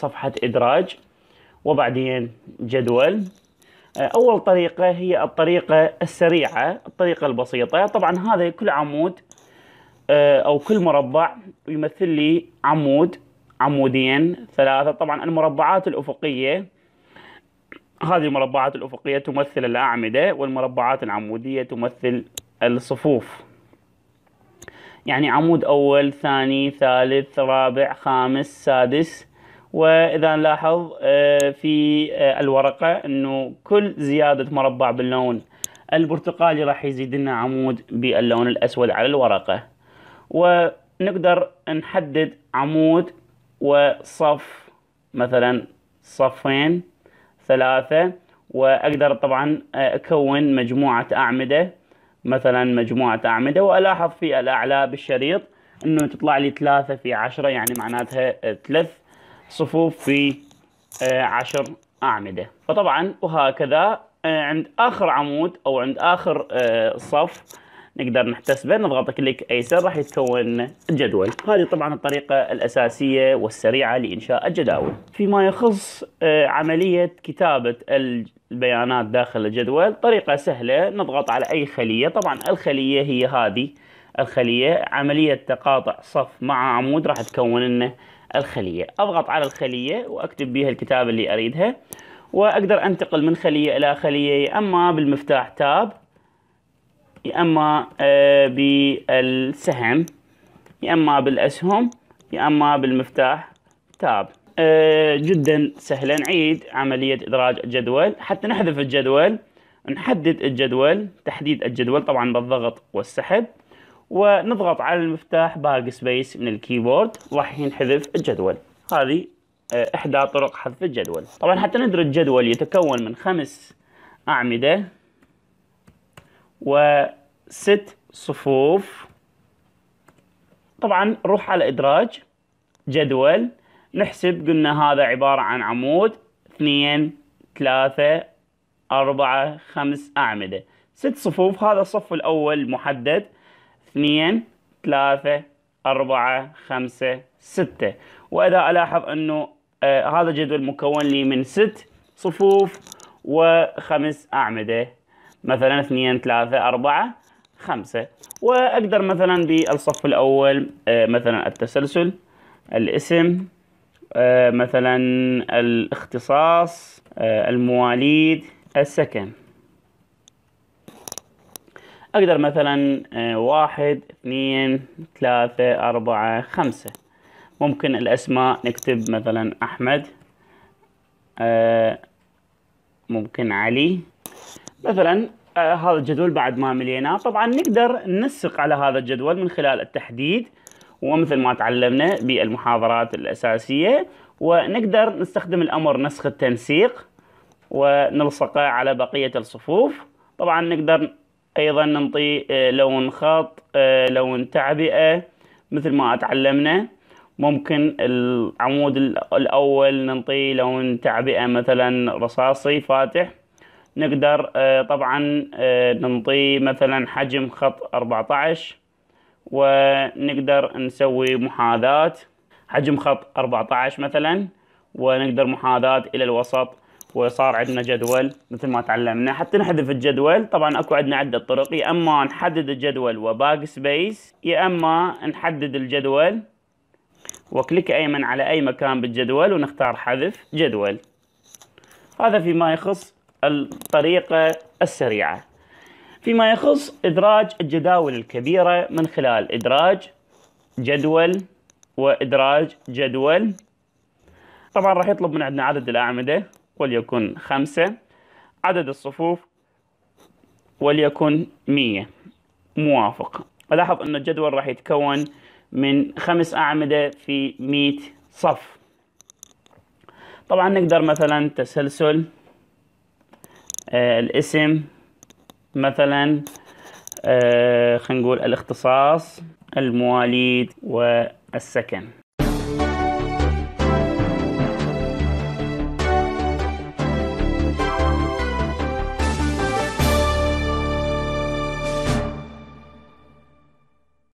صفحة إدراج وبعدين جدول آه، أول طريقة هي الطريقة السريعة الطريقة البسيطة طبعا هذا كل عمود آه، أو كل مربع يمثل لي عمود عمودين ثلاثة طبعا المربعات الأفقية هذه المربعات الأفقية تمثل الأعمدة والمربعات العمودية تمثل الصفوف يعني عمود أول ثاني ثالث رابع خامس سادس واذا نلاحظ آه، في آه، الورقه انه كل زياده مربع باللون البرتقالي راح يزيد لنا عمود باللون الاسود على الورقه ونقدر نحدد عمود وصف مثلا صفين ثلاثه واقدر طبعا آه، اكون مجموعه اعمده مثلا مجموعه اعمده والاحظ في الاعلى بالشريط انه تطلع لي ثلاثة في عشرة يعني معناتها ثلاث صفوف في آه، عشر أعمدة فطبعا وهكذا آه، عند آخر عمود أو عند آخر آه، صف نقدر نحتسبه نضغط كليك أيسر راح يتكون الجدول هذه طبعا الطريقة الأساسية والسريعة لإنشاء الجداول فيما يخص عملية كتابة البيانات داخل الجدول طريقة سهلة نضغط على أي خلية طبعا الخلية هي هذه الخلية عملية تقاطع صف مع عمود راح تكون لنا الخلية أضغط على الخلية وأكتب بها الكتابة اللي أريدها وأقدر أنتقل من خلية إلى خلية يا أما بالمفتاح تاب يا أما آه، بالسهم يا أما بالأسهم يا أما بالمفتاح تاب آه، جدا سهلا نعيد عملية إدراج الجدول حتى نحذف الجدول نحدد الجدول تحديد الجدول طبعا بالضغط والسحب ونضغط على المفتاح باك سبيس من الكيبورد راح ينحذف الجدول هذه آه، احدى طرق حذف الجدول طبعا حتى ندرج الجدول يتكون من خمس اعمده وست صفوف طبعا نروح على ادراج جدول نحسب قلنا هذا عباره عن عمود اثنين ثلاثه اربعه خمس اعمده ست صفوف هذا الصف الاول محدد اثنين ثلاثة أربعة خمسة ستة وإذا ألاحظ أنه آه هذا الجدول مكون لي من ست صفوف وخمس أعمدة مثلا اثنين ثلاثة أربعة خمسة وأقدر مثلا بالصف الأول آه مثلا التسلسل الاسم آه مثلا الاختصاص آه، المواليد السكن اقدر مثلا آه، واحد اثنين ثلاثة اربعة خمسة ممكن الاسماء نكتب مثلا احمد آه، ممكن علي مثلا آه، هذا الجدول بعد ما مليناه طبعا نقدر ننسق على هذا الجدول من خلال التحديد ومثل ما تعلمنا بالمحاضرات الأساسية ونقدر نستخدم الأمر نسخ التنسيق ونلصقه على بقية الصفوف طبعا نقدر ايضا ننطي آه، لون خط آه، لون تعبئة مثل ما اتعلمنا ممكن العمود الاول ننطي لون تعبئة مثلا رصاصي فاتح نقدر آه، طبعا ننطي مثلا حجم خط 14 ونقدر نسوي محاذاة حجم خط 14 مثلا ونقدر محاذاة إلى الوسط وصار عندنا جدول مثل ما تعلمنا حتى نحذف الجدول طبعا اكو عندنا عده طرق يا اما نحدد الجدول وباك سبيس يا اما نحدد الجدول وكليك ايمن على اي مكان بالجدول ونختار حذف جدول هذا فيما يخص الطريقه السريعه فيما يخص ادراج الجداول الكبيره من خلال ادراج جدول وادراج جدول طبعا راح يطلب من عندنا عدد الاعمده وليكن خمسة عدد الصفوف وليكن مية موافق لاحظ أن الجدول راح يتكون من خمس أعمدة في مية صف طبعا نقدر مثلا تسلسل آه الاسم مثلا آه خلينا نقول الاختصاص المواليد والسكن